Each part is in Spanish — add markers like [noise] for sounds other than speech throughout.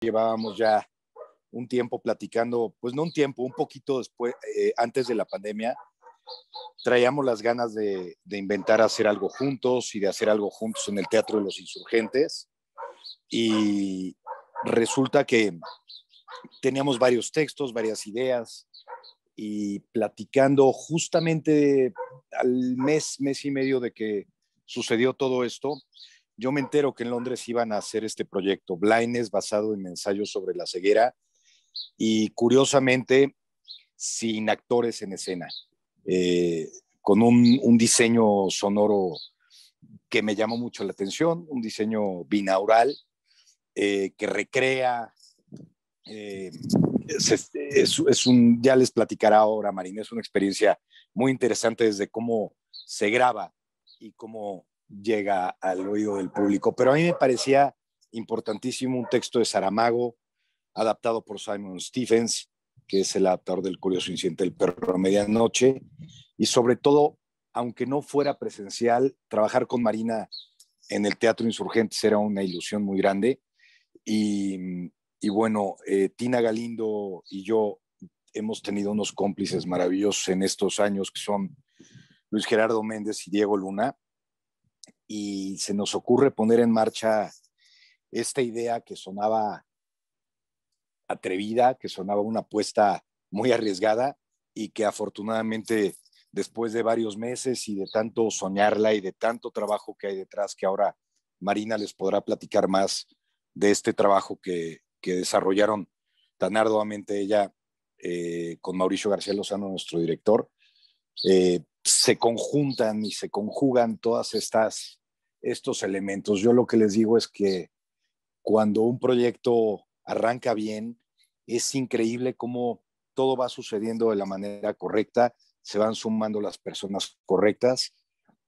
llevábamos ya un tiempo platicando, pues no un tiempo, un poquito después, eh, antes de la pandemia, traíamos las ganas de, de, inventar hacer algo juntos y de hacer algo juntos en el Teatro de los Insurgentes. Y resulta que teníamos varios textos, varias ideas y platicando justamente al mes, mes y medio de que sucedió todo esto, yo me entero que en Londres iban a hacer este proyecto, Blindness, basado en ensayos sobre la ceguera y curiosamente sin actores en escena, eh, con un, diseño sonoro que me llamó mucho la atención, un diseño binaural eh, que recrea, eh, es, un, ya les platicará ahora Marina, es una experiencia muy interesante desde cómo se graba y cómo llega al oído del público. Pero a mí me parecía importantísimo un texto de Saramago, adaptado por Simon Stephens, que es el adaptador del Curioso Incidente del Perro a Medianoche, y sobre todo, aunque no fuera presencial, trabajar con Marina en el Teatro Insurgentes era una ilusión muy grande. Y, bueno, eh, Tina Galindo y yo hemos tenido unos cómplices maravillosos en estos años, que son Luis Gerardo Méndez y Diego Luna, y se nos ocurre poner en marcha esta idea que sonaba atrevida, que sonaba una apuesta muy arriesgada y que afortunadamente después de varios meses y de tanto soñarla y de tanto trabajo que hay detrás, que ahora Marina les podrá platicar más de este trabajo que, desarrollaron tan arduamente ella eh, con Mauricio García Lozano, nuestro director, eh, se conjuntan y se conjugan todas estas estos elementos. Yo lo que les digo es que cuando un proyecto arranca bien, es increíble cómo todo va sucediendo de la manera correcta, se van sumando las personas correctas.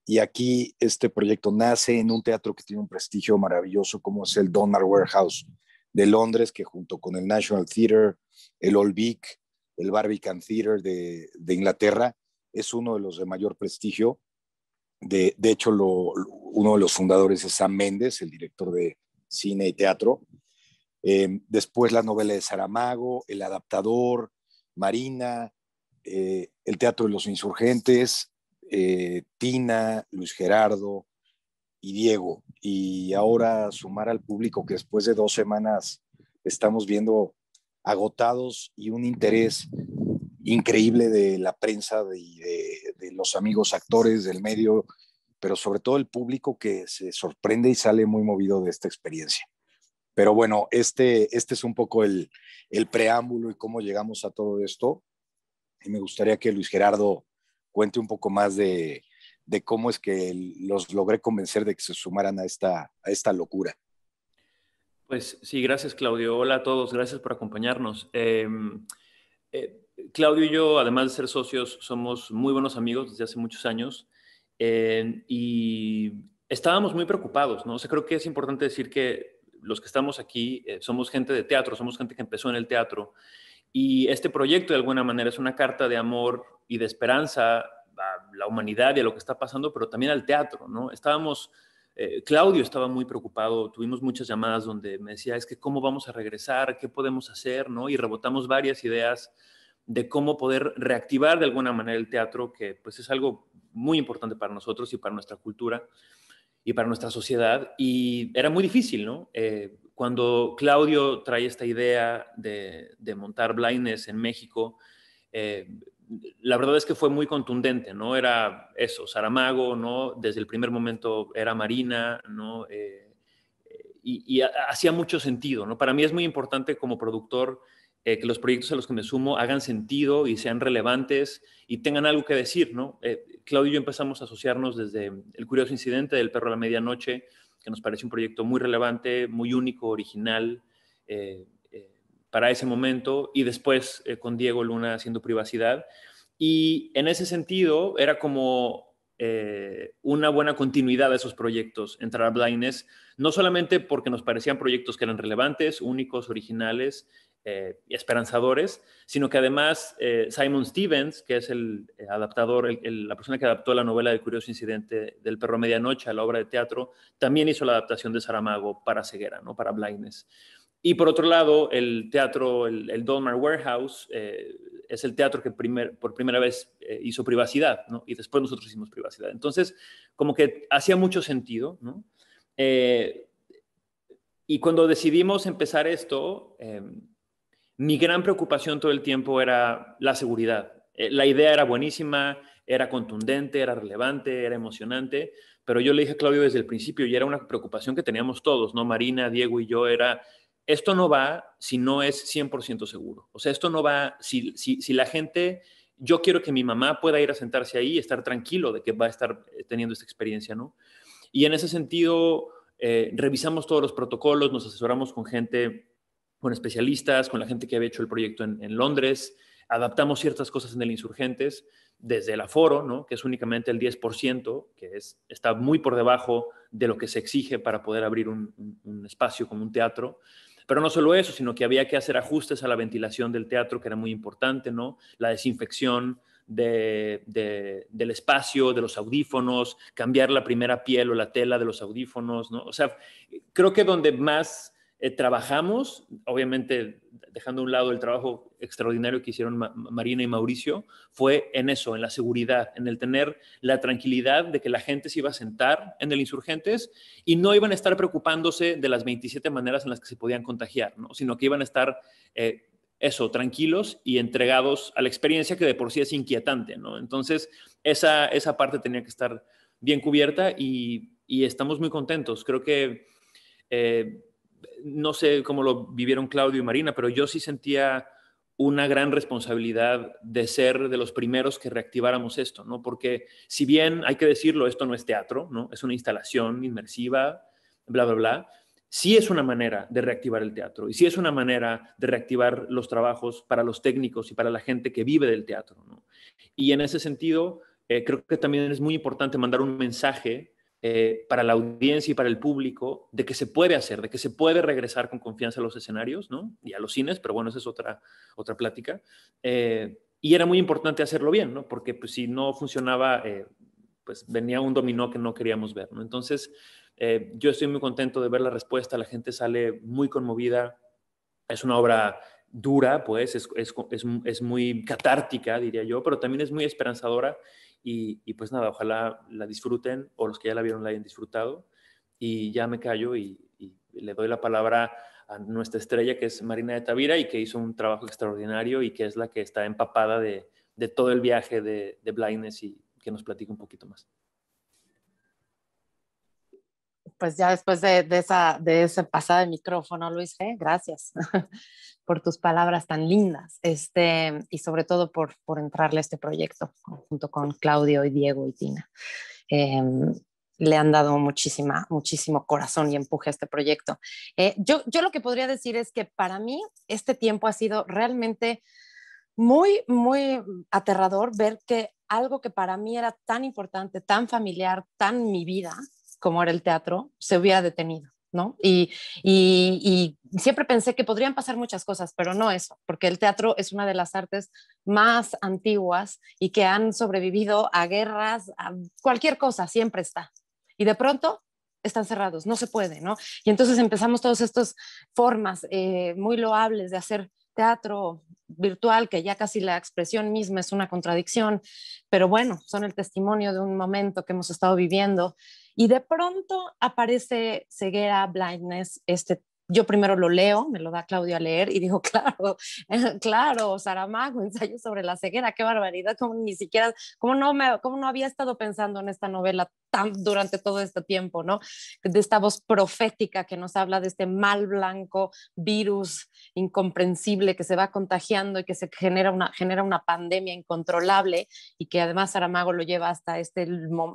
Y aquí este proyecto nace en un teatro que tiene un prestigio maravilloso como es el Donner Warehouse de Londres, que junto con el National Theatre, el Old Vic, el Barbican Theatre de Inglaterra, es uno de los de mayor prestigio. De, de hecho, uno de los fundadores es Sam Méndez, el director de cine y teatro. Em, después la novela de Saramago, El Adaptador, Marina, eh, El Teatro de los Insurgentes, eh, Tina, Luis Gerardo y Diego. Y ahora sumar al público que después de dos semanas estamos viendo agotados y un interés increíble de la prensa, de, los amigos actores, del medio, pero sobre todo el público que se sorprende y sale muy movido de esta experiencia. Pero bueno, este, este es un poco el, el preámbulo y cómo llegamos a todo esto. Y me gustaría que Luis Gerardo cuente un poco más de, de cómo es que los logré convencer de que se sumaran a esta, a esta locura. Pues sí, gracias Claudio. Hola a todos, gracias por acompañarnos. Em, eh, eh, Claudio y yo, además de ser socios, somos muy buenos amigos desde hace muchos años eh, y estábamos muy preocupados, ¿no? O creo que es importante decir que los que estamos aquí eh, somos gente de teatro, somos gente que empezó en el teatro y este proyecto de alguna manera es una carta de amor y de esperanza a la humanidad y a lo que está pasando, pero también al teatro, ¿no? Estábamos... Eh, Claudio estaba muy preocupado, tuvimos muchas llamadas donde me decía, es que cómo vamos a regresar, qué podemos hacer, ¿no? Y rebotamos varias ideas de cómo poder reactivar de alguna manera el teatro, que pues es algo muy importante para nosotros y para nuestra cultura y para nuestra sociedad. Y era muy difícil, ¿no? Eh, cuando Claudio trae esta idea de, montar Blindness en México, eh, la verdad es que fue muy contundente, ¿no? Era eso, Saramago, ¿no? Desde el primer momento era Marina, ¿no? Eh, y hacía mucho sentido, ¿no? Para mí es muy importante como productor eh, que los proyectos a los que me sumo hagan sentido y sean relevantes y tengan algo que decir, ¿no? Eh, Claudio y yo empezamos a asociarnos desde El curioso incidente del perro a la medianoche, que nos parece un proyecto muy relevante, muy único, original eh, para ese momento, y después con Diego Luna haciendo privacidad. Y en ese sentido era como una buena continuidad de esos proyectos, entrar a Blindness, no solamente porque nos parecían proyectos que eran relevantes, únicos, originales eh, esperanzadores, sino que además eh, Simon Stevens, que es el eh, adaptador, la persona que adaptó la novela del curioso incidente del perro medianoche a la obra de teatro, también hizo la adaptación de Saramago para ceguera, ¿no? para blindness. Y por otro lado, el teatro, el, el Dolmar Warehouse, es el teatro que primer, por primera vez hizo privacidad, ¿no? Y después nosotros hicimos privacidad. Entonces, como que hacía mucho sentido, ¿no? y cuando decidimos empezar esto, mi gran preocupación todo el tiempo era la seguridad. Eh, la idea era buenísima, era contundente, era relevante, era emocionante, pero yo le dije a Claudio desde el principio y era una preocupación que teníamos todos, ¿no? Marina, Diego y yo, era, esto no va si no es 100% seguro. O sea, esto no va si, la gente, yo quiero que mi mamá pueda ir a sentarse ahí y estar tranquilo de que va a estar eh, teniendo esta experiencia, ¿no? Y en ese sentido, eh, revisamos todos los protocolos, nos asesoramos con gente con especialistas, con la gente que había hecho el proyecto en, Londres. Adaptamos ciertas cosas en el Insurgentes, desde el aforo, ¿no? que es únicamente el 10%, que es, está muy por debajo de lo que se exige para poder abrir un, espacio como un teatro. Pero no solo eso, sino que había que hacer ajustes a la ventilación del teatro, que era muy importante, ¿no? La desinfección del espacio, de los audífonos, cambiar la primera piel o la tela de los audífonos, O sea, creo que donde más eh, trabajamos, obviamente dejando a un lado el trabajo extraordinario que hicieron Marina y Mauricio, fue en eso, en la seguridad, en el tener la tranquilidad de que la gente se iba a sentar en el insurgentes y no iban a estar preocupándose de las 27 maneras en las que se podían contagiar, ¿no? sino que iban a estar... Eh, eso, tranquilos y entregados a la experiencia que de por sí es inquietante, ¿no? Entonces, esa, esa parte tenía que estar bien cubierta y, y estamos muy contentos. Creo que eh, no sé cómo lo vivieron Claudio y Marina, pero yo sí sentía una gran responsabilidad de ser de los primeros que reactiváramos esto, ¿no? Porque si bien hay que decirlo, esto no es teatro, ¿no? Es una instalación inmersiva, bla, bla, bla. Sí es una manera de reactivar el teatro y sí es una manera de reactivar los trabajos para los técnicos y para la gente que vive del teatro, Y en ese sentido, eh, creo que también es muy importante mandar un mensaje eh, para la audiencia y para el público de que se puede hacer, de que se puede regresar con confianza a los escenarios ¿no? y a los cines, pero bueno, esa es otra, otra plática. Eh, y era muy importante hacerlo bien, ¿no? porque pues, si no funcionaba, eh, pues venía un dominó que no queríamos ver. ¿no? Entonces, yo estoy muy contento de ver la respuesta, la gente sale muy conmovida, es una obra dura, pues es, es, es, es muy catártica, diría yo, pero también es muy esperanzadora y, pues nada, ojalá la disfruten o los que ya la vieron la hayan disfrutado. Y ya me callo y, le doy la palabra a nuestra estrella que es Marina de Tavira y que hizo un trabajo extraordinario y que es la que está empapada de, todo el viaje de, de Blindness y que nos platique un poquito más pues ya después de, esa, de ese pasada de micrófono, Luis G, eh, gracias [laughs] por tus palabras tan lindas este, y sobre todo por, por entrarle a este proyecto junto con Claudio y Diego y Tina. Em, le han dado muchísima, muchísimo corazón y empuje a este proyecto. Eh, yo, yo lo que podría decir es que para mí este tiempo ha sido realmente muy, muy aterrador ver que algo que para mí era tan importante, tan familiar, tan mi vida, como era el teatro, se hubiera detenido, ¿no? Y, siempre pensé que podrían pasar muchas cosas, pero no eso, porque el teatro es una de las artes más antiguas y que han sobrevivido a guerras, a cualquier cosa, siempre está. Y de pronto están cerrados, no se puede, ¿no? Y entonces empezamos todas estas formas eh, muy loables de hacer teatro virtual, que ya casi la expresión misma es una contradicción, pero bueno, son el testimonio de un momento que hemos estado viviendo. Y de pronto aparece ceguera, blindness, este yo primero lo leo, me lo da Claudio a leer y digo, [laughs] claro, claro, Saramago, ensayo sobre la ceguera, qué barbaridad, como ni siquiera, como no, me, no había estado pensando en esta novela tan, durante todo este tiempo, ¿no? De esta voz profética que nos habla de este mal blanco, virus incomprensible que se va contagiando y que se genera una, genera una pandemia incontrolable y que además Saramago lo lleva hasta este,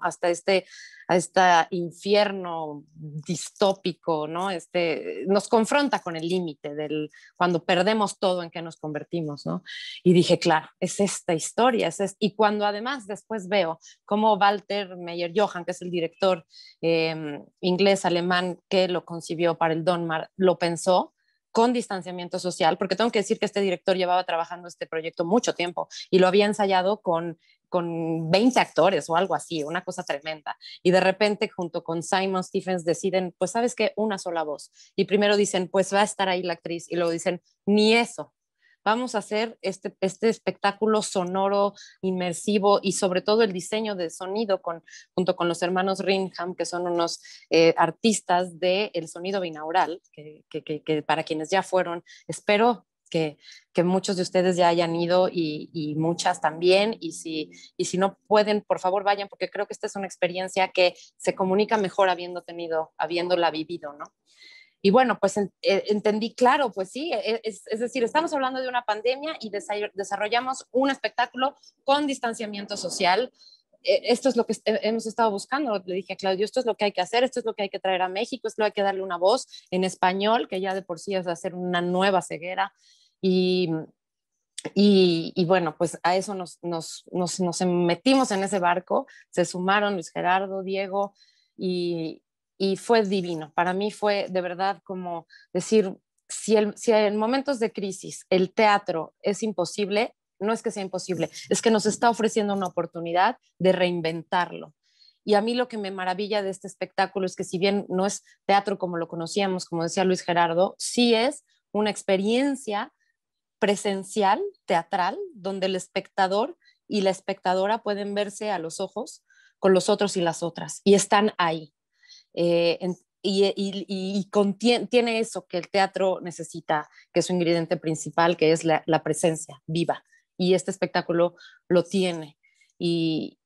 hasta este, a este infierno distópico, ¿no? Este, confronta con el límite del cuando perdemos todo en que nos convertimos, ¿no? Y dije, claro, es esta historia, es y cuando además después veo cómo Walter Meyer Johan, que es el director em, inglés alemán que lo concibió para el Donmar, lo pensó, con distanciamiento social, porque tengo que decir que este director llevaba trabajando este proyecto mucho tiempo y lo había ensayado con con 20 actores o algo así, una cosa tremenda. Y de repente junto con Simon Stephens deciden, pues sabes qué? una sola voz. Y primero dicen, pues va a estar ahí la actriz. Y luego dicen, ni eso. Vamos a hacer este, este espectáculo sonoro, inmersivo y sobre todo el diseño de sonido junto con los hermanos Ringham, que son unos eh, artistas del sonido binaural, que para quienes ya fueron, espero que, muchos de ustedes ya hayan ido y, muchas también. Y si, y si no pueden, por favor vayan, porque creo que esta es una experiencia que se comunica mejor habiendo tenido, habiéndola vivido, ¿no? Y bueno, pues eh, entendí claro, pues sí, e, es, es, decir, estamos hablando de una pandemia y desarrollamos un espectáculo con distanciamiento social, e, esto es lo que hemos estado buscando. Le dije a Claudio, esto es lo que hay que hacer, esto es lo que hay que traer a México, esto hay que darle una voz en español, que ya de por sí es hacer una nueva ceguera. Y, bueno, pues a eso nos, nos, metimos en ese barco, se sumaron Luis Gerardo, Diego, y, fue divino. Para mí fue de verdad como decir, si, si en momentos de crisis el teatro es imposible, no es que sea imposible, es que nos está ofreciendo una oportunidad de reinventarlo. Y a mí lo que me maravilla de este espectáculo es que si bien no es teatro como lo conocíamos, como decía Luis Gerardo, sí es una experiencia presencial, teatral, donde el espectador y la espectadora pueden verse a los ojos con los otros y las otras, y están ahí. Eh, y, tiene eso que el teatro necesita, que es su ingrediente principal, que es la presencia viva y este espectáculo lo tiene. Y,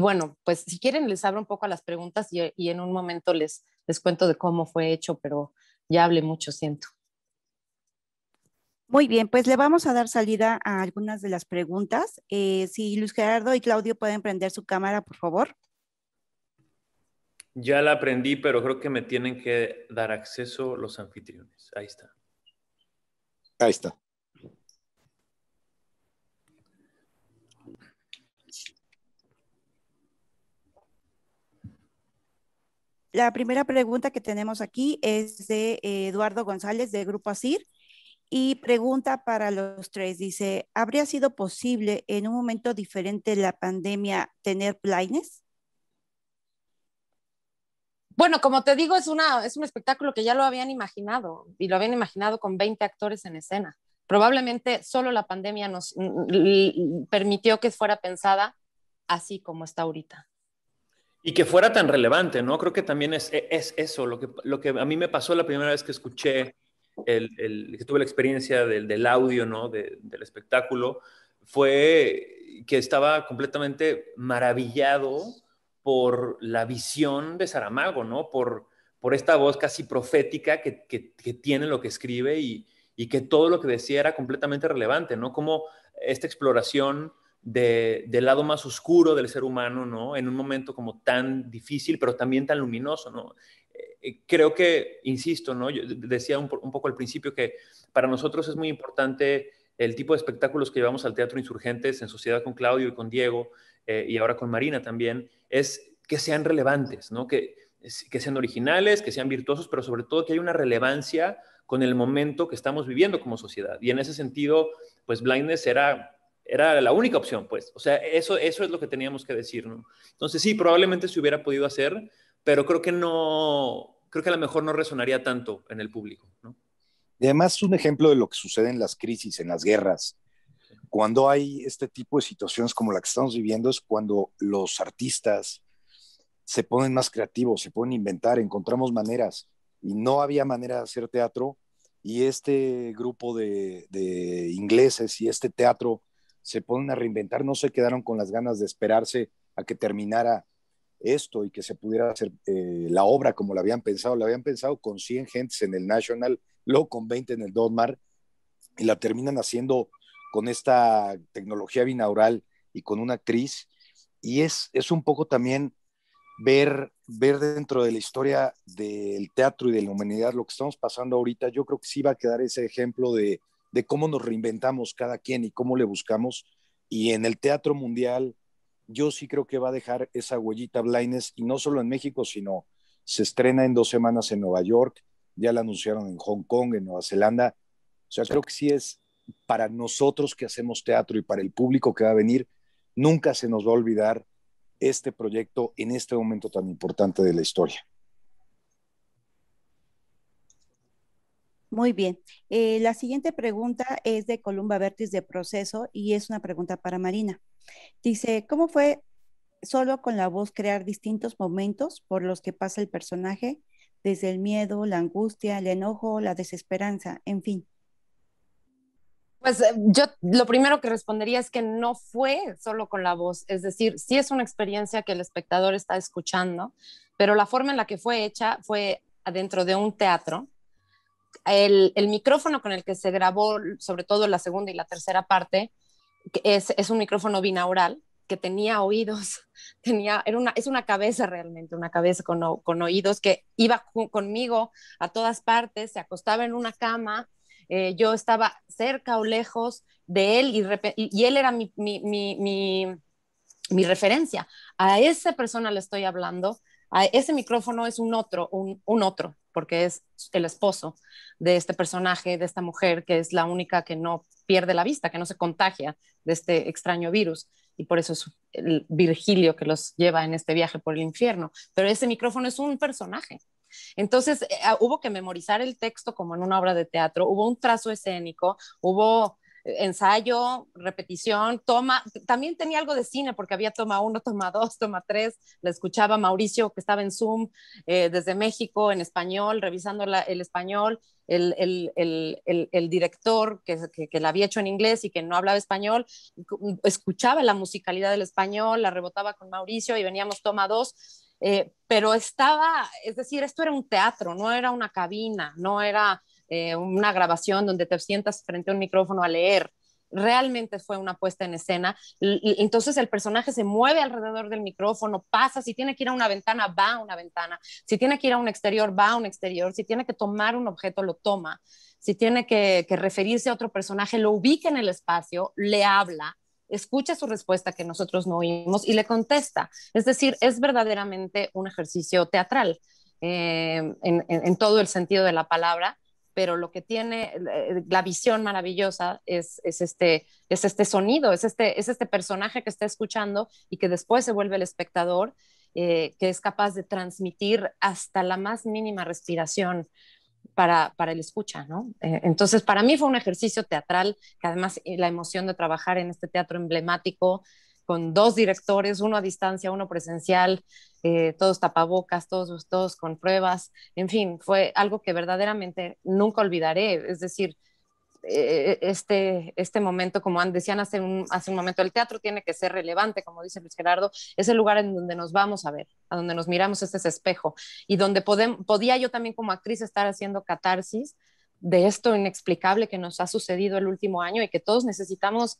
bueno, pues si quieren les abro un poco a las preguntas y, en un momento les, les cuento de cómo fue hecho, pero ya hablé mucho, siento. Muy bien, pues le vamos a dar salida a algunas de las preguntas. Eh, si Luis Gerardo y Claudio pueden prender su cámara, por favor. Ya la aprendí, pero creo que me tienen que dar acceso los anfitriones. Ahí está. Ahí está. La primera pregunta que tenemos aquí es de eh, Eduardo González de Grupo ASIR y pregunta para los tres. Dice, ¿habría sido posible en un momento diferente la pandemia tener planes? Bueno, como te digo, es, una, es un espectáculo que ya lo habían imaginado y lo habían imaginado con 20 actores en escena. Probablemente solo la pandemia nos mm, mm, permitió que fuera pensada así como está ahorita. Y que fuera tan relevante, ¿no? Creo que también e, es, eso, lo que, lo que a mí me pasó la primera vez que escuché, el, que tuve la experiencia del, audio, ¿no? del espectáculo, fue que estaba completamente maravillado por la visión de Saramago, ¿no? Por, por esta voz casi profética que, tiene lo que escribe y, y, que todo lo que decía era completamente relevante, ¿no? Como esta exploración del lado más oscuro del ser humano, ¿no? En un momento como tan difícil, pero también tan luminoso, ¿no? Eh, eh, creo que, insisto, ¿no? decía un, poco al principio que para nosotros es muy importante el tipo de espectáculos que llevamos al Teatro Insurgentes en sociedad con Claudio y con Diego eh, y ahora con Marina también, es que sean relevantes, ¿no? Que, que sean originales, que sean virtuosos, pero sobre todo que haya una relevancia con el momento que estamos viviendo como sociedad. Y en ese sentido, pues Blindness era era la única opción, pues. O sea, eso, eso es lo que teníamos que decir, ¿no? Entonces, sí, probablemente se hubiera podido hacer, pero creo que no, creo que a lo mejor no resonaría tanto en el público, ¿no? Y además un ejemplo de lo que sucede en las crisis, en las guerras. Cuando hay este tipo de situaciones como la que estamos viviendo es cuando los artistas se ponen más creativos, se ponen a inventar, encontramos maneras. Y no había manera de hacer teatro. Y este grupo de ingleses y este teatro se ponen a reinventar, no se quedaron con las ganas de esperarse a que terminara esto y que se pudiera hacer eh, la obra como la habían pensado. La habían pensado con 100 gentes en el National, luego con 20 en el Donmar, y la terminan haciendo con esta tecnología binaural y con una actriz. Y es, es un poco también ver, ver dentro de la historia del teatro y de la humanidad lo que estamos pasando ahorita. Yo creo que sí va a quedar ese ejemplo de, de cómo nos reinventamos cada quien y cómo le buscamos. Y en el teatro mundial, yo sí creo que va a dejar esa huellita Blindness, y no solo en México, sino se estrena en dos semanas en Nueva York, ya la anunciaron en Hong Kong, en Nueva Zelanda. O sea, creo que sí es para nosotros que hacemos teatro y para el público que va a venir, nunca se nos va a olvidar este proyecto en este momento tan importante de la historia. Muy bien. Eh, la siguiente pregunta es de Columba Vertis de Proceso y es una pregunta para Marina. Dice, ¿cómo fue solo con la voz crear distintos momentos por los que pasa el personaje, desde el miedo, la angustia, el enojo, la desesperanza, en fin? Pues eh, yo lo primero que respondería es que no fue solo con la voz, es decir, sí es una experiencia que el espectador está escuchando, pero la forma en la que fue hecha fue adentro de un teatro el, micrófono con el que se grabó, sobre todo la segunda y la tercera parte, es, un micrófono binaural que tenía oídos, [laughs] tenía, es una cabeza realmente, una cabeza con, oídos que iba conmigo a todas partes, se acostaba en una cama, eh, yo estaba cerca o lejos de él y, él era mi, mi, mi, referencia. A esa persona le estoy hablando, a ese micrófono es un otro, un otro, porque es el esposo de este personaje, de esta mujer, que es la única que no pierde la vista, que no se contagia de este extraño virus. Y por eso es Virgilio que los lleva en este viaje por el infierno. Pero ese micrófono es un personaje. Entonces eh, ah, hubo que memorizar el texto como en una obra de teatro, hubo un trazo escénico, hubo ensayo, repetición, toma, también tenía algo de cine porque había toma uno, [laughs] toma dos, toma tres, la escuchaba Mauricio que estaba en Zoom eh, desde México en español, revisando el español, el, director que, que, la había hecho en inglés y que no hablaba español, escuchaba la musicalidad del español, la rebotaba con Mauricio y veníamos toma dos. Eh, pero estaba, es decir, esto era un teatro, no era una cabina, no era eh, una grabación donde te sientas frente a un micrófono a leer. Realmente fue una puesta en escena. Y, entonces el personaje se mueve alrededor del micrófono, pasa, si tiene que ir a una ventana, va a una ventana, si tiene que ir a un exterior, va a un exterior, si tiene que tomar un objeto, lo toma, si tiene que, referirse a otro personaje, lo ubica en el espacio, le habla, escucha su respuesta que nosotros no oímos y le contesta. Es decir, es verdaderamente un ejercicio teatral eh, en, todo el sentido de la palabra pero lo que tiene eh, la visión maravillosa este, es, este, sonido, es este, es este personaje que está escuchando y que después se vuelve el espectador, eh, que es capaz de transmitir hasta la más mínima respiración. Para, para el escucha, eh, entonces, para mí fue un ejercicio teatral, que además la emoción de trabajar en este teatro emblemático, con dos directores, uno a distancia, uno presencial, eh, todos tapabocas, todos, todos con pruebas, en fin, fue algo que verdaderamente nunca olvidaré, es decir, eh, eh, este, este momento, como decían hace un, hace un momento, el teatro tiene que ser relevante, como dice Luis Gerardo, es el lugar en donde nos vamos a ver, a donde nos miramos es espejo y donde podía yo también como actriz estar haciendo catarsis de esto inexplicable que nos ha sucedido el último año y que todos necesitamos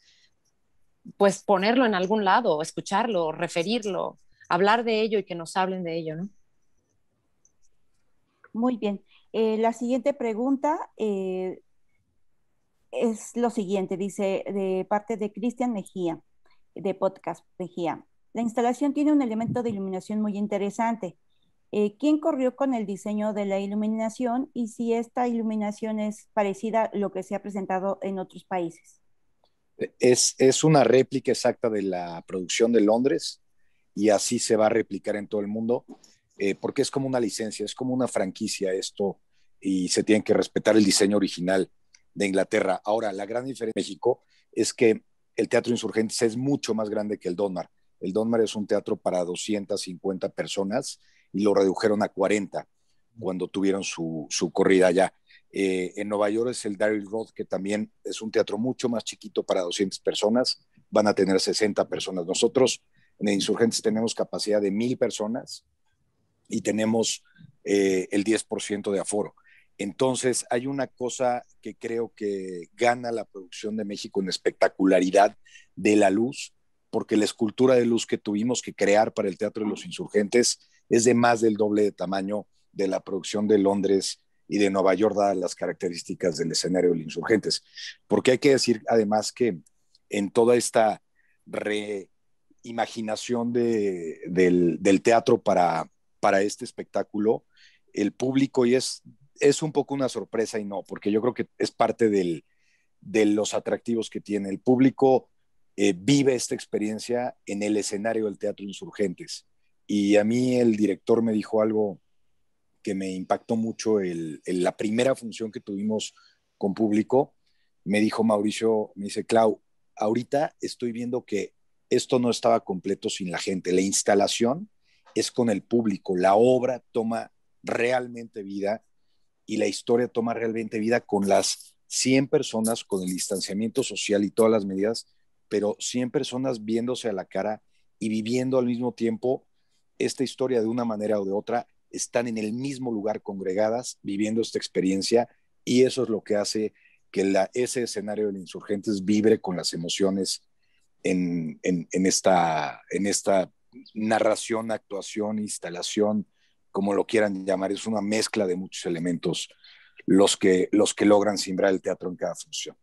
pues ponerlo en algún lado, escucharlo, referirlo, hablar de ello y que nos hablen de ello, ¿no? Muy bien. Eh, la siguiente pregunta eh, es lo siguiente, dice de parte de Cristian Mejía, de Podcast Mejía. La instalación tiene un elemento de iluminación muy interesante. Eh, ¿Quién corrió con el diseño de la iluminación y si esta iluminación es parecida a lo que se ha presentado en otros países? Es, una réplica exacta de la producción de Londres y así se va a replicar en todo el mundo, eh, porque es como una licencia, es como una franquicia esto y se tiene que respetar el diseño original de Inglaterra. Ahora, la gran diferencia en México es que el Teatro Insurgentes es mucho más grande que el Donmar. El Donmar es un teatro para 250 personas y lo redujeron a 40 cuando tuvieron su, su corrida allá. Eh, en Nueva York es el Daryl Roth, que también es un teatro mucho más chiquito para 200 personas. Van a tener 60 personas. Nosotros en Insurgentes tenemos capacidad de 1000 personas y tenemos eh, el 10% de aforo. Entonces, hay una cosa que creo que gana la producción de México en espectacularidad de la luz, porque la escultura de luz que tuvimos que crear para el Teatro de los Insurgentes es de más del doble de tamaño de la producción de Londres y de Nueva York, dadas las características del escenario de insurgentes. Porque hay que decir además que en toda esta reimaginación del, teatro para, para este espectáculo, el público, y es, es un poco una sorpresa y no, porque yo creo que es parte de los atractivos que tiene. El público eh, vive esta experiencia en el escenario del Teatro Insurgentes. Y a mí el director me dijo algo que me impactó mucho la primera función que tuvimos con público. Me dijo Mauricio, me dice, Clau, ahorita estoy viendo que esto no estaba completo sin la gente. La instalación es con el público, la obra toma realmente vida y la historia toma realmente vida con las 100 personas, con el distanciamiento social y todas las medidas, pero 100 personas viéndose a la cara y viviendo al mismo tiempo esta historia de una manera o de otra están en el mismo lugar congregadas viviendo esta experiencia y eso es lo que hace que ese escenario de insurgentes vibre con las emociones en, esta, narración, actuación, instalación, como lo quieran llamar, es una mezcla de muchos elementos los que, logran simbrar el teatro en cada función.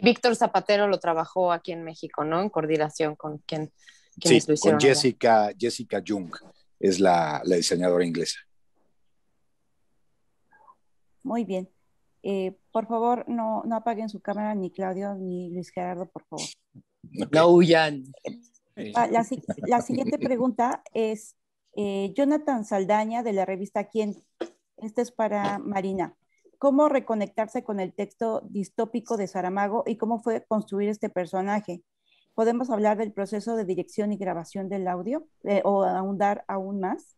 Víctor Zapatero lo trabajó aquí en México, ¿no? En coordinación con quien. con Jessica, Jessica Jung es la, diseñadora inglesa. Muy bien. Eh, por favor, no, apaguen su cámara ni Claudio ni Luis Gerardo, por favor. No huyan. Ah, la, siguiente pregunta es eh, Jonathan Saldaña de la revista Quién. Esta es para Marina. ¿Cómo reconectarse con el texto distópico de Saramago y cómo fue construir este personaje? ¿Podemos hablar del proceso de dirección y grabación del audio eh, o ahondar aún más?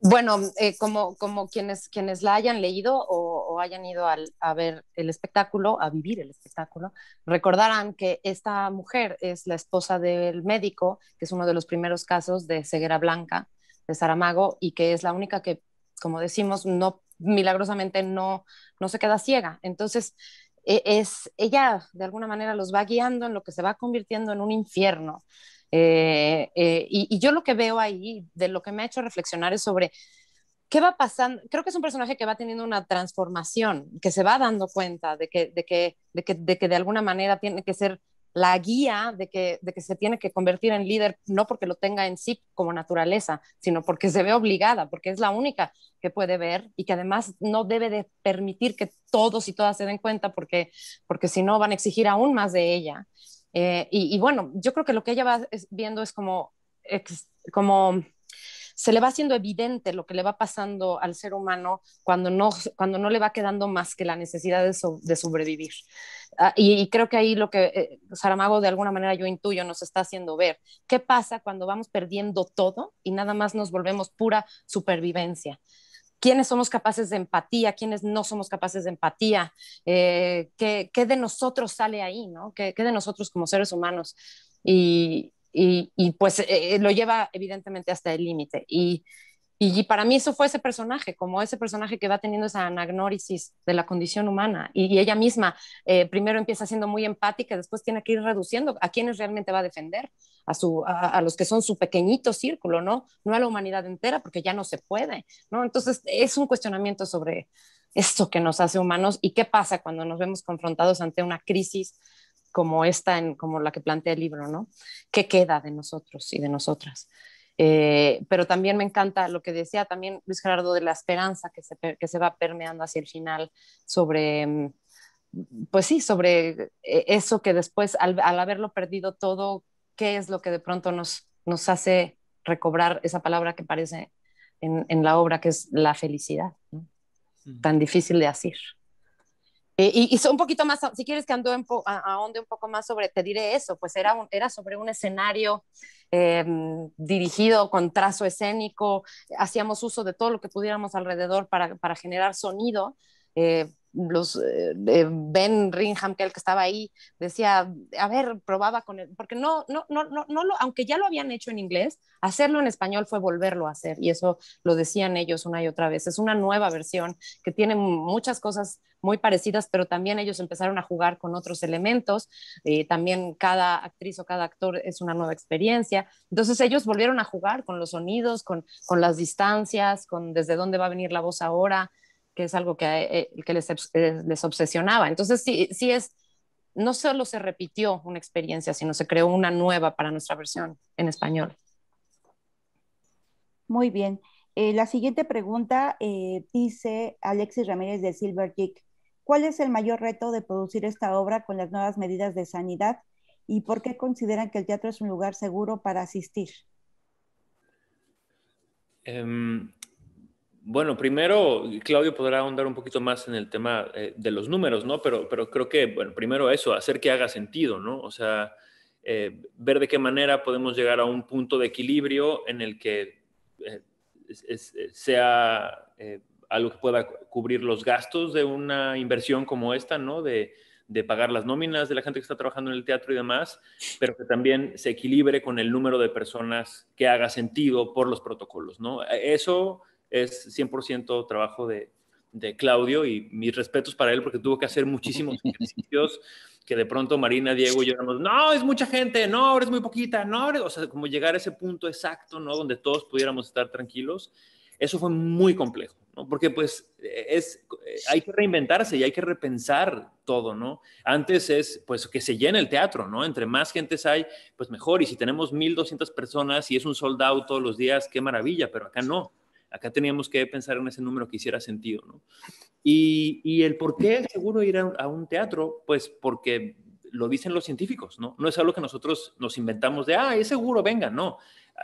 Bueno, eh, como, como quienes, quienes la hayan leído o, hayan ido a ver el espectáculo, a vivir el espectáculo, recordarán que esta mujer es la esposa del médico, que es uno de los primeros casos de ceguera blanca de Saramago y que es la única que, como decimos, no milagrosamente no, no se queda ciega. Entonces, e, es, ella de alguna manera los va guiando en lo que se va convirtiendo en un infierno. Eh, eh, y, yo lo que veo ahí, de lo que me ha hecho reflexionar es sobre qué va pasando. Creo que es un personaje que va teniendo una transformación, que se va dando cuenta de que de, que, de, que, de, que de alguna manera tiene que ser la guía de que, de que se tiene que convertir en líder, no porque lo tenga en sí como naturaleza, sino porque se ve obligada, porque es la única que puede ver y que además no debe de permitir que todos y todas se den cuenta, porque, porque si no van a exigir aún más de ella. Eh, y, bueno, yo creo que lo que ella va viendo es como, como se le va haciendo evidente lo que le va pasando al ser humano cuando no, cuando no le va quedando más que la necesidad de, sobrevivir. Ah, y, creo que ahí lo que eh, Saramago de alguna manera yo intuyo nos está haciendo ver, ¿qué pasa cuando vamos perdiendo todo y nada más nos volvemos pura supervivencia? quiénes somos capaces de empatía, quiénes no somos capaces de empatía, eh, ¿qué, de nosotros sale ahí, ¿no? ¿Qué, ¿Qué, de nosotros como seres humanos? Y, y, pues eh, eh, lo lleva evidentemente hasta el límite. Y, y, para mí eso fue ese personaje, como ese personaje que va teniendo esa anagnórisis de la condición humana. Y, ella misma eh, primero empieza siendo muy empática, después tiene que ir reduciendo a quienes realmente va a defender, a, su, a, los que son su pequeñito círculo, ¿no? No a la humanidad entera, porque ya no se puede, ¿no? Entonces es un cuestionamiento sobre esto que nos hace humanos y qué pasa cuando nos vemos confrontados ante una crisis como esta, en, como la que plantea el libro, ¿no? ¿Qué queda de nosotros y de nosotras? Eh, pero también me encanta lo que decía también Luis Gerardo de la esperanza que se, va permeando hacia el final sobre, mm, pues sí, sobre eh, eso que después, al, haberlo perdido todo, ¿qué es lo que de pronto nos, hace recobrar esa palabra que parece en, la obra, que es la felicidad, mm. tan difícil de asir? Eh, y, son un poquito más, si quieres que ando un poco más sobre, te diré eso, pues era, era sobre un escenario em, dirigido con trazo escénico, hacíamos uso de todo lo que pudiéramos alrededor para, generar sonido. Eh, los eh, Ben Ringham, que el que estaba ahí, decía, a ver, probaba con él, porque no, no, no, no, no aunque ya lo habían hecho en inglés, hacerlo en español fue volverlo a hacer, y eso lo decían ellos una y otra vez. Es una nueva versión que tiene muchas cosas muy parecidas, pero también ellos empezaron a jugar con otros elementos, eh, también cada actriz o cada actor es una nueva experiencia, entonces ellos volvieron a jugar con los sonidos, con las distancias, con desde dónde va a venir la voz ahora, que es algo que, eh, eh, eh, les, obsesionaba. Entonces, sí, sí es, no solo se repitió una experiencia, sino se creó una nueva para nuestra versión en español. Muy bien. la siguiente pregunta dice Alexis Ramírez de Silver Geek. ¿Cuál es el mayor reto de producir esta obra con las nuevas medidas de sanidad y por qué consideran que el teatro es un lugar seguro para asistir? Em, bueno, primero, Claudio podrá ahondar un poquito más en el tema eh, de los números, ¿no? Pero, creo que, bueno, primero eso, hacer que haga sentido, ¿no? O sea, eh, ver de qué manera podemos llegar a un punto de equilibrio en el que eh, sea algo que pueda cubrir los gastos de una inversión como esta, ¿no? De, de pagar las nóminas de la gente que está trabajando en el teatro y demás, pero que también se equilibre con el número de personas que haga sentido por los protocolos, ¿no? Eso es 100% trabajo de, Claudio y mis respetos para él porque tuvo que hacer muchísimos [laughs] ejercicios que de pronto Marina, Diego y yo no, es mucha gente, no, ahora es muy poquita, no, o sea, como llegar a ese punto exacto, ¿no? Donde todos pudiéramos estar tranquilos, eso fue muy complejo, ¿no? Porque pues e-, es, e-, hay que reinventarse y hay que repensar todo, ¿no? Antes es, pues, que se llena el teatro, ¿no? Entre más gentes hay, pues mejor, y si tenemos 1.200 personas y es un soldado todos los días, qué maravilla, pero acá no acá teníamos que pensar en ese número que hiciera sentido, ¿no? Y, el por qué seguro ir a un, teatro, pues porque lo dicen los científicos, ¿no? No es algo que nosotros nos inventamos de, ah, es seguro, venga, no.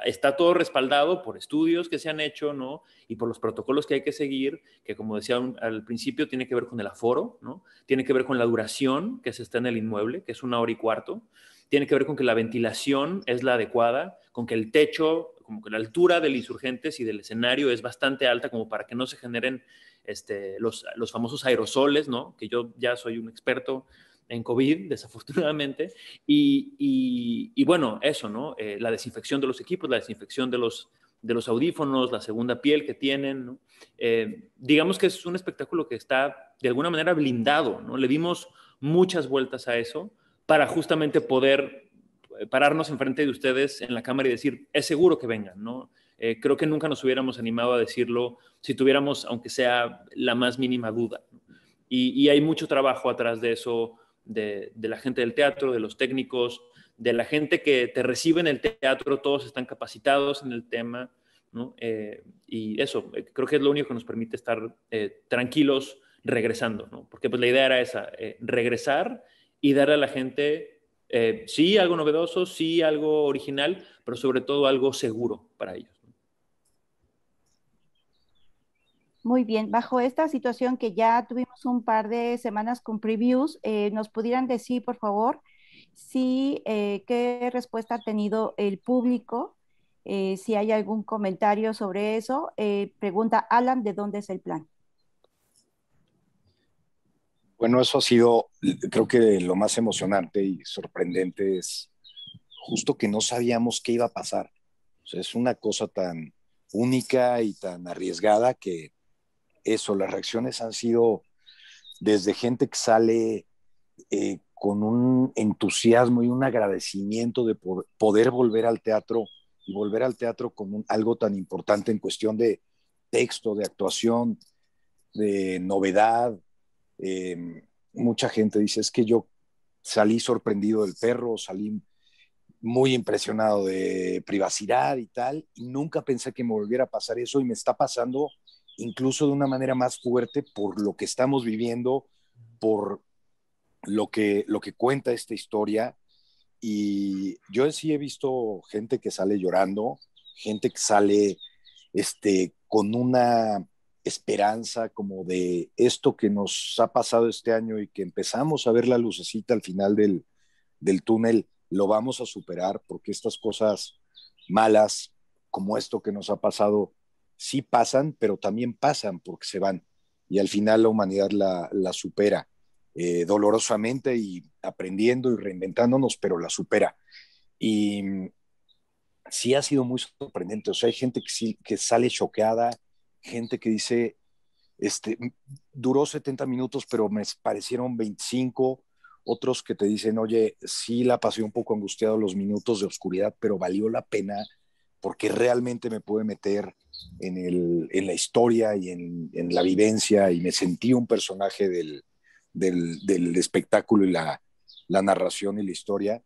Está todo respaldado por estudios que se han hecho, ¿no? Y por los protocolos que hay que seguir, que como decía al principio, tiene que ver con el aforo, ¿no? Tiene que ver con la duración que se está en el inmueble, que es una hora y cuarto. Tiene que ver con que la ventilación es la adecuada, con que el techo como que la altura del insurgentes y del escenario es bastante alta como para que no se generen este, los, los famosos aerosoles, ¿no? Que yo ya soy un experto en COVID, [laughs] desafortunadamente. Y, y, bueno, eso, ¿no? Eh, la desinfección de los equipos, la desinfección de los, de los audífonos, la segunda piel que tienen, eh, digamos que es un espectáculo que está de alguna manera blindado, ¿no? Le dimos muchas vueltas a eso para justamente poder eh, pararnos enfrente de ustedes en la cámara y decir, es seguro que vengan, ¿no? Eh, creo que nunca nos hubiéramos animado a decirlo si tuviéramos, aunque sea la más mínima duda. Y, hay mucho trabajo atrás de eso, de, la gente del teatro, de los técnicos, de la gente que te recibe en el teatro, todos están capacitados en el tema, ¿no? Eh, y eso, creo que es lo único que nos permite estar tranquilos regresando, ¿no? Porque pues la idea era esa, regresar y darle a la gente eh, sí, algo novedoso, sí, algo original, pero sobre todo algo seguro para ellos. Muy bien, bajo esta situación que ya tuvimos un par de semanas con previews, eh, ¿nos pudieran decir, por favor, si eh, qué respuesta ha tenido el público? si hay algún comentario sobre eso, pregunta Alan, ¿de dónde es el plan? Bueno, eso ha sido, creo que lo más emocionante y sorprendente es justo que no sabíamos qué iba a pasar. es una cosa tan única y tan arriesgada que eso, las reacciones han sido desde gente que sale eh, con un entusiasmo y un agradecimiento de poder volver al teatro y volver al teatro con algo tan importante en cuestión de texto, de actuación, de novedad, Em, mucha gente dice, es que yo salí sorprendido del perro, salí muy impresionado de privacidad y tal, y nunca pensé que me volviera a pasar eso y me está pasando incluso de una manera más fuerte por lo que estamos viviendo, por lo que, lo que cuenta esta historia. Y yo sí he visto gente que sale llorando, gente que sale este, con una esperanza, como de esto que nos ha pasado este año y que empezamos a ver la lucecita al final del, del túnel, lo vamos a superar porque estas cosas malas, como esto que nos ha pasado, sí pasan, pero también pasan porque se van y al final la humanidad la, supera eh, dolorosamente y aprendiendo y reinventándonos, pero la supera. Y sí ha sido muy sorprendente, o sea, hay gente que, que sale choqueada, gente que dice, este, duró 70 minutos, pero me parecieron 25. Otros que te dicen, oye, sí la pasé un poco angustiado los minutos de oscuridad, pero valió la pena porque realmente me pude meter en, en la historia y en, la vivencia y me sentí un personaje del, del, espectáculo y la, narración y la historia.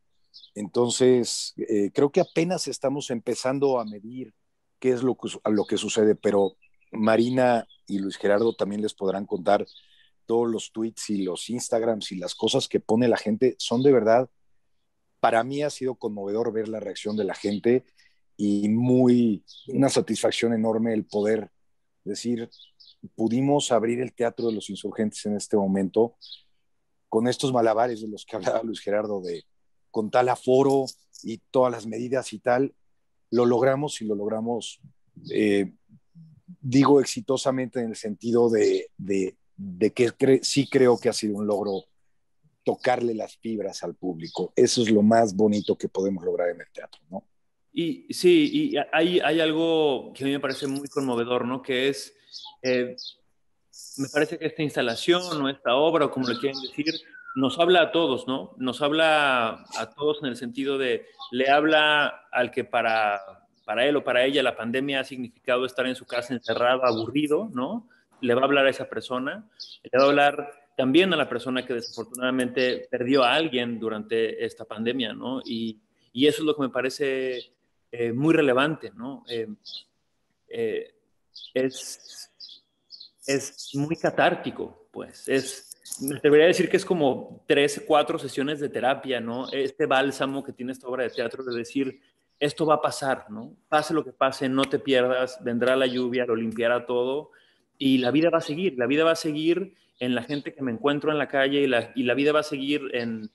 Entonces, eh, creo que apenas estamos empezando a medir qué es lo que, lo que sucede, pero Marina y Luis Gerardo también les podrán contar todos los tweets y los Instagrams y las cosas que pone la gente son de verdad, para mí ha sido conmovedor ver la reacción de la gente y muy una satisfacción enorme el poder decir, pudimos abrir el Teatro de los Insurgentes en este momento con estos malabares de los que hablaba Luis Gerardo de con tal aforo y todas las medidas y tal, lo logramos y lo logramos eh, digo exitosamente en el sentido de, de, que sí creo que ha sido un logro tocarle las fibras al público. Eso es lo más bonito que podemos lograr en el teatro, ¿no? Y sí, y hay, hay algo que a mí me parece muy conmovedor, ¿no? Que es, eh, me parece que esta instalación o esta obra, o como le quieren decir, nos habla a todos, ¿no? Nos habla a todos en el sentido de, le habla al que para para él o para ella la pandemia ha significado estar en su casa encerrado, aburrido, ¿no? Le va a hablar a esa persona, le va a hablar también a la persona que desafortunadamente perdió a alguien durante esta pandemia, ¿no? Y, eso es lo que me parece eh, muy relevante, ¿no? Eh, eh, es, muy catártico, pues, es, me debería decir que es como tres, cuatro sesiones de terapia, ¿no? Este bálsamo que tiene esta obra de teatro de decir, esto va a pasar, ¿no? Pase lo que pase, no te pierdas, vendrá la lluvia, lo limpiará todo y la vida va a seguir, la vida va a seguir en la gente que me encuentro en la calle y la, y la vida va a seguir en,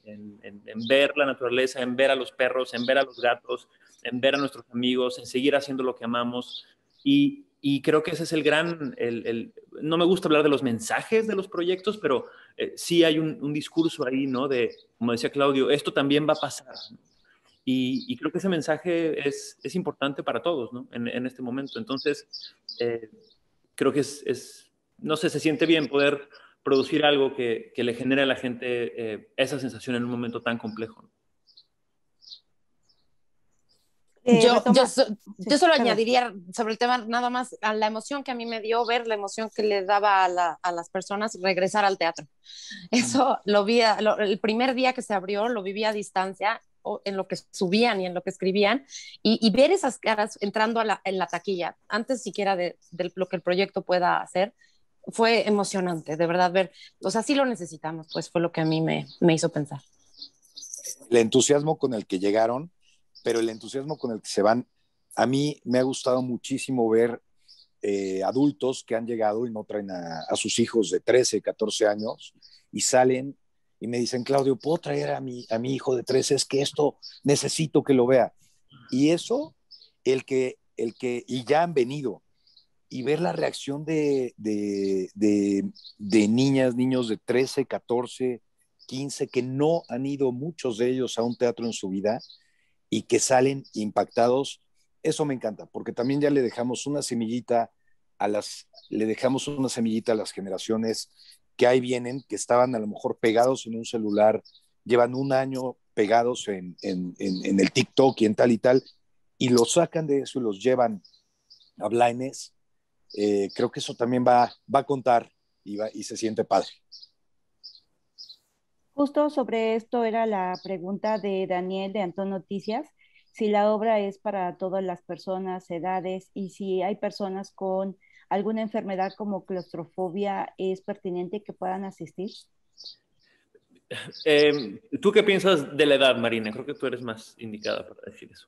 ver la naturaleza, en ver a los perros, en ver a los gatos, en ver a nuestros amigos, en seguir haciendo lo que amamos. Y, creo que ese es el gran, el, no me gusta hablar de los mensajes de los proyectos, pero eh, sí hay un, un, discurso ahí, ¿no? De, como decía Claudio, esto también va a pasar. ¿no? Y, creo que ese mensaje es, es importante para todos ¿no? en, en, este momento. Entonces, eh, creo que es, es, no sé, se siente bien poder producir algo que, que le genere a la gente eh, esa sensación en un momento tan complejo. Eh, yo, yo, solo añadiría sobre el tema nada más a la emoción que a mí me dio ver la emoción que le daba a, a las personas regresar al teatro. Eso lo vi, el primer día que se abrió lo viví a distancia en lo que subían y en lo que escribían, y, ver esas caras entrando en la taquilla, antes siquiera de, lo que el proyecto pueda hacer, fue emocionante, de verdad, ver, o sea, sí lo necesitamos, pues fue lo que a mí me, hizo pensar. El entusiasmo con el que llegaron, pero el entusiasmo con el que se van, a mí me ha gustado muchísimo ver eh, adultos que han llegado y no traen a, a, sus hijos de 13, 14 años y salen y me dicen, Claudio, ¿puedo traer a mi, a mi hijo de 13? Es que esto necesito que lo vea. Y eso, el que, el que, y ya han venido, y ver la reacción de, de, de, niñas, niños de 13, 14, 15, que no han ido muchos de ellos a un teatro en su vida y que salen impactados, eso me encanta, porque también ya le dejamos una semillita a las, le dejamos una semillita a las generaciones que ahí vienen, que estaban a lo mejor pegados en un celular, llevan un año pegados en, en, el TikTok y en tal y tal, y los sacan de eso y los llevan a blindness, eh, creo que eso también va, va a contar y, va, y se siente padre. Justo sobre esto era la pregunta de Daniel de Antón Noticias, si la obra es para todas las personas, edades y si hay personas con alguna enfermedad como claustrofobia es pertinente que puedan asistir? Em, ¿Tú qué piensas de la edad, Marina? Creo que tú eres más indicada para decir eso.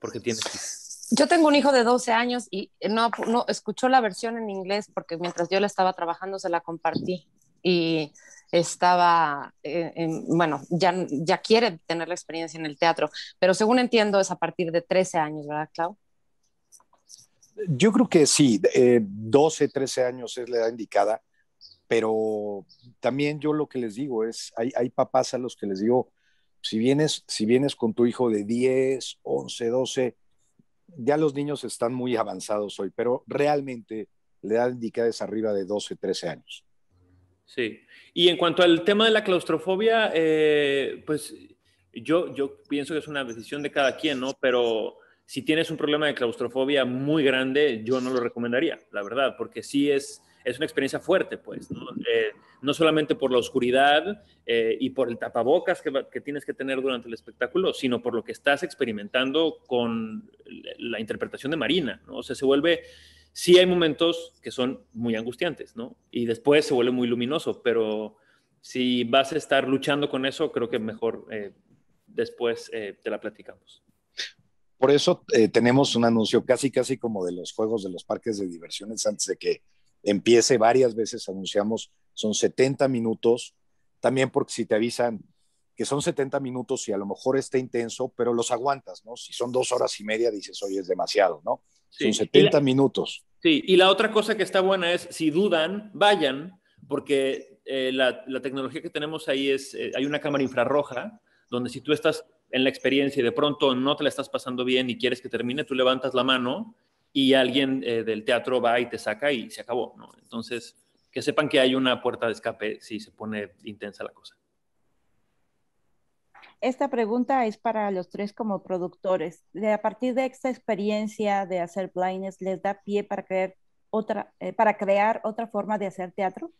Porque tienes. Yo tengo un hijo de 12 años y no, no escuchó la versión en inglés porque mientras yo la estaba trabajando se la compartí y estaba, eh, bueno, ya, ya quiere tener la experiencia en el teatro, pero según entiendo es a partir de 13 años, ¿verdad, Clau? yo creo que sí, 12, eh, 13 años es la edad indicada, pero también yo lo que les digo es, hay, papás a los que les digo, si vienes, si vienes con tu hijo de 10, 11, 12, ya los niños están muy avanzados hoy, pero realmente la edad indicada es arriba de 12, 13 años. Sí, y en cuanto al tema de la claustrofobia, eh, pues yo, yo pienso que es una decisión de cada quien, ¿no? Pero si tienes un problema de claustrofobia muy grande, yo no lo recomendaría, la verdad, porque sí es, es una experiencia fuerte, pues, ¿no? Eh, solamente por la oscuridad eh, y por el tapabocas que, que, tienes que tener durante el espectáculo, sino por lo que estás experimentando con la interpretación de Marina, ¿no? O sea, se vuelve, sí hay momentos que son muy angustiantes, ¿no? Y después se vuelve muy luminoso, pero si vas a estar luchando con eso, creo que mejor eh, después te la platicamos. Por eso eh, tenemos un anuncio casi, casi como de los juegos de los parques de diversiones antes de que empiece. Varias veces anunciamos, son 70 minutos, también porque si te avisan que son 70 minutos y a lo mejor está intenso, pero los aguantas, ¿no? Si son dos horas y media, dices, oye, es demasiado, ¿no? Son 70 minutos. Sí, y la otra cosa que está buena es, si dudan, vayan, porque eh, la, tecnología que tenemos ahí es, eh, hay una cámara infrarroja, donde si tú estás en la experiencia y de pronto no te la estás pasando bien y quieres que termine, tú levantas la mano y alguien eh, del teatro va y te saca y se acabó, Entonces, que sepan que hay una puerta de escape si se pone intensa la cosa. Esta pregunta es para los tres como productores. De, a partir de esta experiencia de hacer blindness, ¿les da pie para crear otra, eh, para crear otra forma de hacer teatro?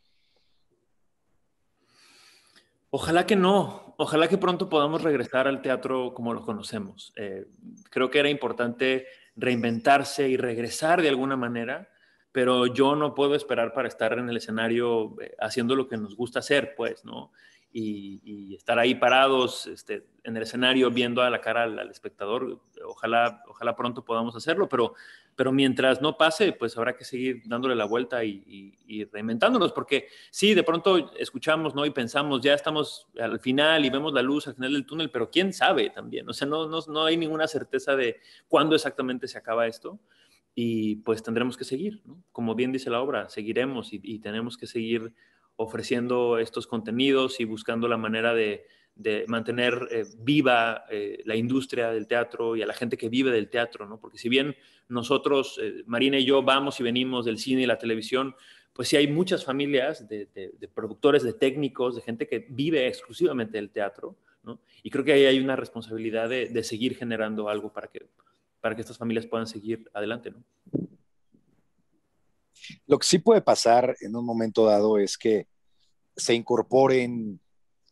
Ojalá que no. Ojalá que pronto podamos regresar al teatro como lo conocemos. Eh, creo que era importante reinventarse y regresar de alguna manera, pero yo no puedo esperar para estar en el escenario eh, haciendo lo que nos gusta hacer, pues, ¿no? Y, estar ahí parados este, en el escenario viendo a la cara al, al, espectador. Ojalá, ojalá pronto podamos hacerlo, pero pero mientras no pase, pues habrá que seguir dándole la vuelta y, y, reinventándonos, porque sí, de pronto escuchamos, ¿no? Y pensamos, ya estamos al final y vemos la luz al final del túnel, pero quién sabe también, o sea, no, no, no hay ninguna certeza de cuándo exactamente se acaba esto y pues tendremos que seguir, Como bien dice la obra, seguiremos y tenemos que seguir ofreciendo estos contenidos y buscando la manera de de mantener eh, viva eh, la industria del teatro y a la gente que vive del teatro, ¿no? Porque si bien nosotros, eh, Marina y yo, vamos y venimos del cine y la televisión, pues sí hay muchas familias de, productores, de técnicos, de gente que vive exclusivamente del teatro, ¿no? Y creo que ahí hay una responsabilidad de, seguir generando algo para que, para que estas familias puedan seguir adelante, ¿no? Lo que sí puede pasar en un momento dado es que se incorporen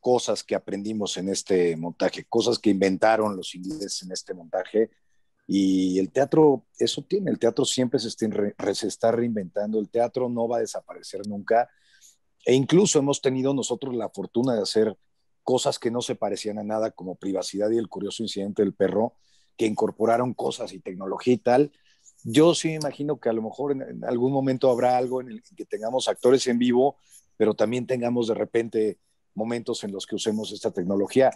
cosas que aprendimos en este montaje, cosas que inventaron los ingleses en este montaje. Y el teatro, eso tiene, el teatro siempre se está, reinventando, el teatro no va a desaparecer nunca. E incluso hemos tenido nosotros la fortuna de hacer cosas que no se parecían a nada, como privacidad y el curioso incidente del perro, que incorporaron cosas y tecnología y tal. Yo sí imagino que a lo mejor en, en algún momento habrá algo en el que tengamos actores en vivo, pero también tengamos de repente momentos en los que usemos esta tecnología.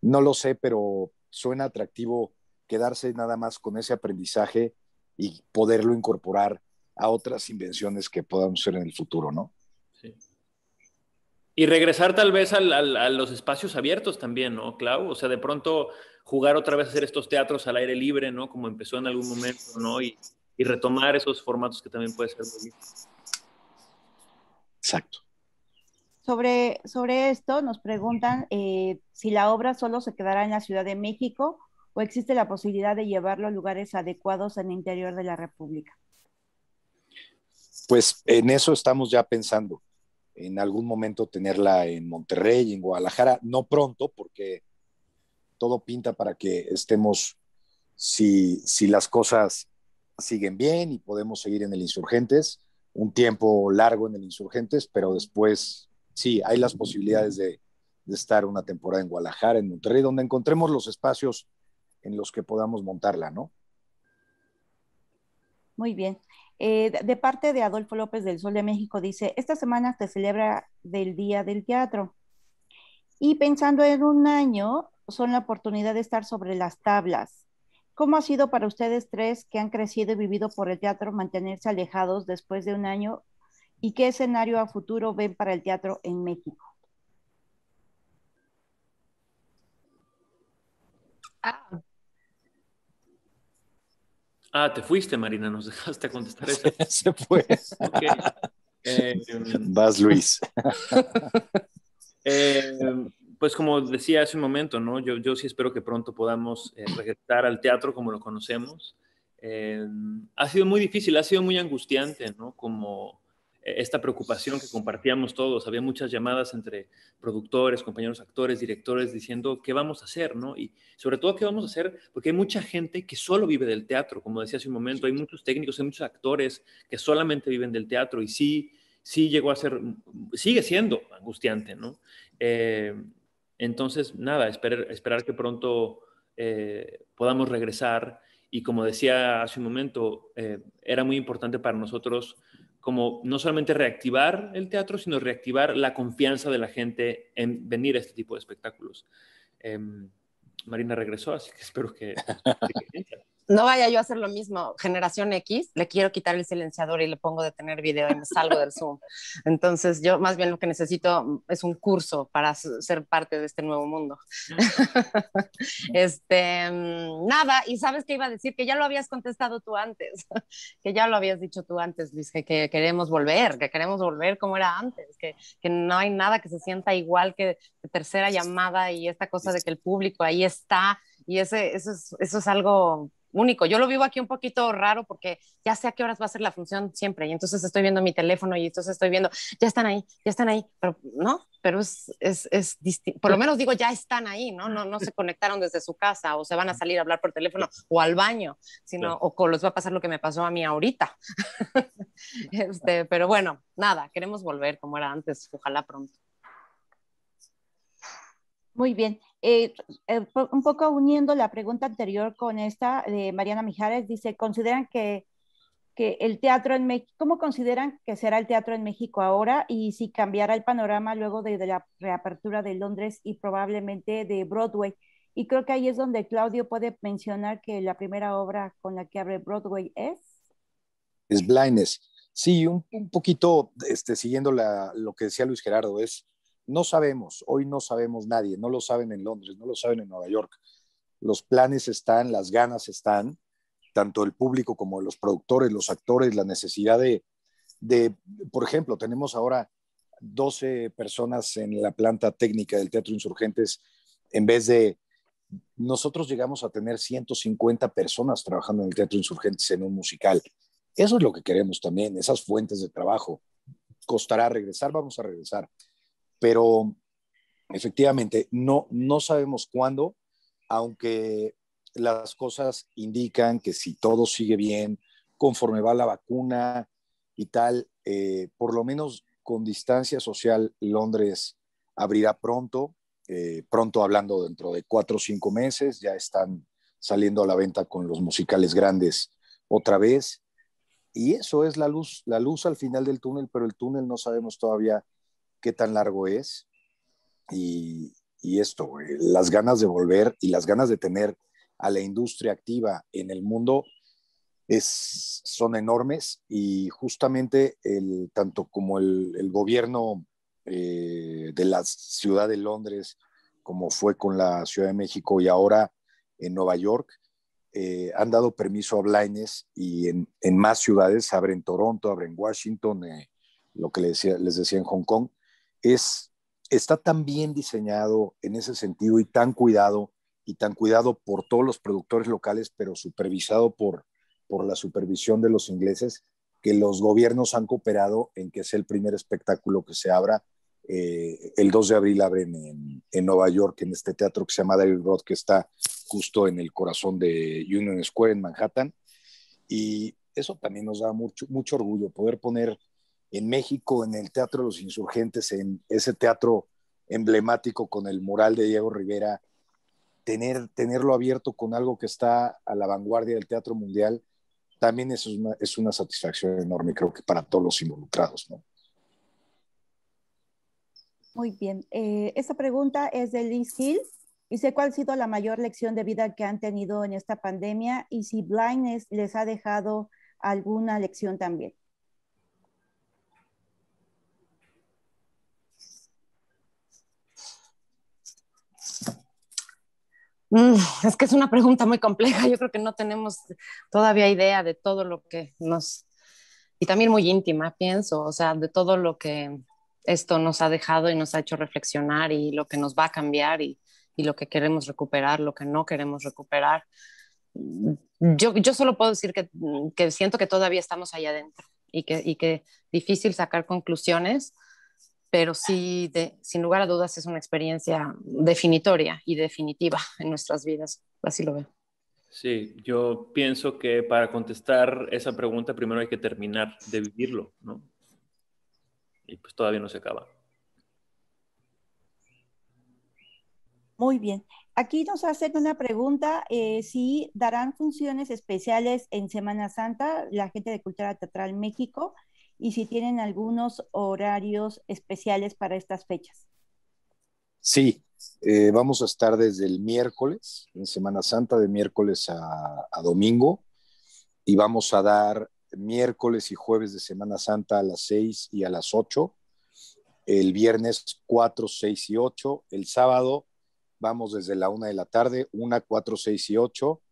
No lo sé, pero suena atractivo quedarse nada más con ese aprendizaje y poderlo incorporar a otras invenciones que podamos hacer en el futuro, ¿no? Sí. Y regresar tal vez a los espacios abiertos también, ¿no, Clau? O sea, de pronto jugar otra vez a hacer estos teatros al aire libre, ¿no? Como empezó en algún momento, ¿no? Y, y retomar esos formatos que también puede ser muy bien. Exacto. Sobre, esto nos preguntan eh, si la obra solo se quedará en la Ciudad de México o existe la posibilidad de llevarlo a lugares adecuados en el interior de la República. Pues en eso estamos ya pensando, en algún momento tenerla en Monterrey, en Guadalajara, no pronto, porque todo pinta para que estemos, si, si las cosas siguen bien y podemos seguir en el Insurgentes, un tiempo largo en el Insurgentes, pero después sí, hay las posibilidades de, estar una temporada en Guadalajara, en Monterrey, donde encontremos los espacios en los que podamos montarla, ¿no? Muy bien. Eh, de parte de Adolfo López del Sol de México dice, esta semana se celebra el Día del Teatro. Y pensando en un año, son la oportunidad de estar sobre las tablas. ¿Cómo ha sido para ustedes tres que han crecido y vivido por el teatro mantenerse alejados después de un año y qué escenario a futuro ven para el teatro en México. Ah. ah te fuiste, Marina, nos dejaste contestar eso. [laughs] Se fue. Eh, Vas, Luis. Eh, pues como decía hace un momento, ¿no? Yo, yo sí espero que pronto podamos eh, regresar al teatro como lo conocemos. ha sido muy difícil, ha sido muy angustiante, ¿no? Como, e-, esta preocupación que compartíamos todos. Había muchas llamadas entre productores, compañeros actores, directores, diciendo qué vamos a hacer, ¿no? Y sobre todo qué vamos a hacer, porque hay mucha gente que solo vive del teatro, como decía hace un momento, hay muchos técnicos, hay muchos actores que solamente viven del teatro y sí, sí llegó a ser, sigue siendo angustiante, ¿no? Eh, entonces, nada, esperar, que pronto eh, podamos regresar. Y como decía hace un momento, eh, era muy importante para nosotros como no solamente reactivar el teatro, sino reactivar la confianza de la gente en venir a este tipo de espectáculos. Em, Marina regresó, así que espero que... [laughs] no vaya yo a hacer lo mismo. Generación X, le quiero quitar el silenciador y le pongo detener video y me salgo del Zoom. Entonces, yo más bien lo que necesito es un curso para ser parte de este nuevo mundo. [laughs] este, mm, nada, y sabes que iba a decir, que ya lo habías contestado tú antes, [laughs] que ya lo habías dicho tú antes, Luis, que, queremos volver, que queremos volver como era antes, que, que no hay nada que se sienta igual que, que tercera llamada y esta cosa de que el público ahí está. Y ese, eso, es, eso es algo único. Yo lo vivo aquí un poquito raro porque ya sé a qué horas va a ser la función siempre y entonces estoy viendo mi teléfono y entonces estoy viendo, ya están ahí, ya están ahí, pero no, pero es, es, distinto. Por lo menos digo, ya están ahí, ¿no? ¿no? No se conectaron desde su casa o se van a salir a hablar por teléfono o al baño, sino, o con los va a pasar lo que me pasó a mí ahorita. [laughs] este, pero bueno, nada, queremos volver como era antes, ojalá pronto. Muy bien. Eh, eh, un poco uniendo la pregunta anterior con esta de Mariana Mijares, dice, ¿consideran que, el teatro en México, cómo consideran que será el teatro en México ahora y si cambiará el panorama luego de, la reapertura de Londres y probablemente de Broadway? Y creo que ahí es donde Claudio puede mencionar que la primera obra con la que abre Broadway es... Es Blindness. Sí, un, un poquito este, siguiendo lo que decía Luis Gerardo, es no sabemos, hoy no sabemos nadie, no lo saben en Londres, no lo saben en Nueva York. Los planes están, las ganas están, tanto el público como los productores, los actores, la necesidad de, de por ejemplo, tenemos ahora 12 personas en la planta técnica del Teatro Insurgentes, en vez de, nosotros llegamos a tener 150 personas trabajando en el Teatro Insurgentes en un musical. Eso es lo que queremos también, esas fuentes de trabajo. Costará regresar, vamos a regresar. Pero efectivamente, no, no sabemos cuándo, aunque las cosas indican que si todo sigue bien, conforme va la vacuna y tal, eh, por lo menos con distancia social, Londres abrirá pronto, eh, pronto hablando dentro de cuatro o cinco meses, ya están saliendo a la venta con los musicales grandes otra vez. Y eso es la luz, la luz al final del túnel, pero el túnel no sabemos todavía qué tan largo es y, y esto, las ganas de volver y las ganas de tener a la industria activa en el mundo es, son enormes y justamente el, tanto como el, el gobierno eh, de la ciudad de Londres, como fue con la Ciudad de México y ahora en Nueva York, eh, han dado permiso a blindes y en, en más ciudades, abren Toronto, abren Washington, eh, lo que les decía, les decía en Hong Kong, es, está tan bien diseñado en ese sentido y tan cuidado y tan cuidado por todos los productores locales, pero supervisado por, por la supervisión de los ingleses, que los gobiernos han cooperado en que es el primer espectáculo que se abra. Eh, el 2 de abril abren en, Nueva York, en este teatro que se llama David Roth, que está justo en el corazón de Union Square en Manhattan. Y eso también nos da mucho, mucho orgullo, poder poner en México, en el Teatro de los Insurgentes, en ese teatro emblemático con el mural de Diego Rivera, tener, tenerlo abierto con algo que está a la vanguardia del teatro mundial, también es una, satisfacción enorme, creo que para todos los involucrados. Muy bien. Eh, esta pregunta es de Liz y sé ¿cuál ha sido la mayor lección de vida que han tenido en esta pandemia y si Blindness les ha dejado alguna lección también? Mm, es que es una pregunta muy compleja. Yo creo que no tenemos todavía idea de todo lo que nos... Y también muy íntima, pienso, o sea, de todo lo que esto nos ha dejado y nos ha hecho reflexionar y lo que nos va a cambiar y, lo que queremos recuperar, lo que no queremos recuperar. Yo, solo puedo decir que, siento que todavía estamos allá adentro y que, y que difícil sacar conclusiones pero sí, sin lugar a dudas, es una experiencia definitoria y definitiva en nuestras vidas. Así lo veo. Sí, yo pienso que para contestar esa pregunta primero hay que terminar de vivirlo, ¿no? Y pues todavía no se acaba. Muy bien. Aquí nos hacen una pregunta, eh, si darán funciones especiales en Semana Santa la gente de Cultura Teatral México y si tienen algunos horarios especiales para estas fechas. Sí, eh, vamos a estar desde el miércoles, en Semana Santa, de miércoles a, a domingo, y vamos a dar miércoles y jueves de Semana Santa a las 6 y a las 8, el viernes 4, 6 y 8, el sábado vamos desde la 1 de la tarde, 1, 4, 6 y 8,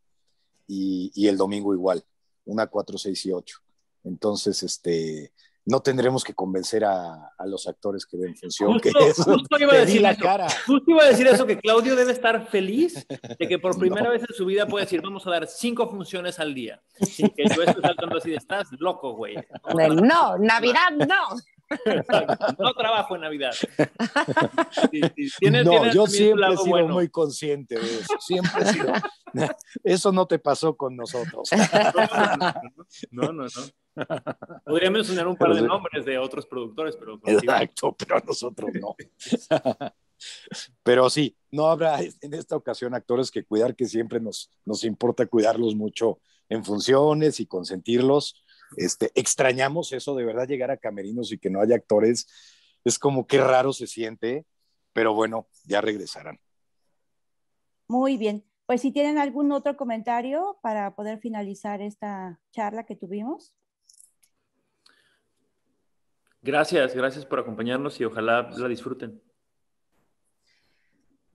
y, y el domingo igual, 1, 4, 6 y 8. Entonces, este, no tendremos que convencer a, a los actores que ven función. Justo, que eso, iba a decir eso. cara. Justo iba a decir eso, que Claudio debe estar feliz de que por [laughs] primera vez en su vida puede decir, vamos a dar cinco funciones al día. que yo esté saltando así, estás loco, güey. No, Navidad no. No trabajo en Navidad. ¿Tienes, no, yo siempre he sido muy consciente de eso. Siempre he sido. [laughs] [laughs] Eso no te pasó con nosotros. no. no. no. Podríamos mencionar un par de nombres de otros productores, pero. Exacto, pero nosotros no. Pero sí, no habrá en esta ocasión actores que cuidar, que siempre nos, nos importa cuidarlos mucho en funciones y consentirlos. Este, extrañamos eso de verdad llegar a camerinos y que no haya actores. Es como que raro se siente, pero bueno, ya regresarán. Muy bien. Pues si tienen algún otro comentario para poder finalizar esta charla que tuvimos. Gracias, gracias por acompañarnos y ojalá la disfruten.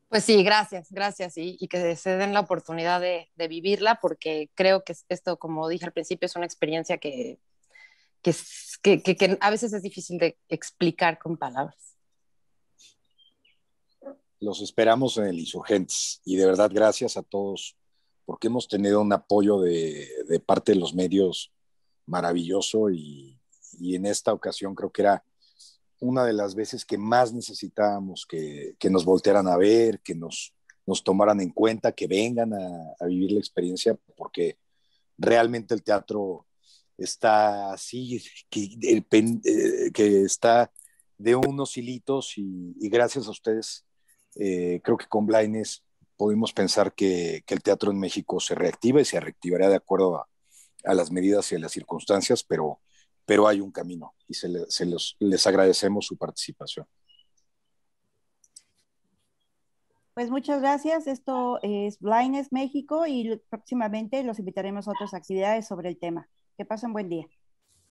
Pues sí, gracias, gracias y, que se den la oportunidad de, vivirla porque creo que esto, como dije al principio, es una experiencia que, que, que, a veces es difícil de explicar con palabras. Los esperamos en el Insurgentes y de verdad gracias a todos porque hemos tenido un apoyo de parte de los medios maravilloso y y en esta ocasión creo que era una de las veces que más necesitábamos que, que nos voltearan a ver, que nos, nos tomaran en cuenta, que vengan a, vivir la experiencia, porque realmente el teatro está así, que, eh, eh, está de unos hilitos y, gracias a ustedes, eh, creo que con Blaines podemos pensar que, el teatro en México se reactiva y se reactivará de acuerdo a, a, las medidas y a las circunstancias, pero pero hay un camino y se, les agradecemos su participación. Pues muchas gracias. Esto es Blindness México y próximamente los invitaremos a otras actividades sobre el tema. Que pasen buen día.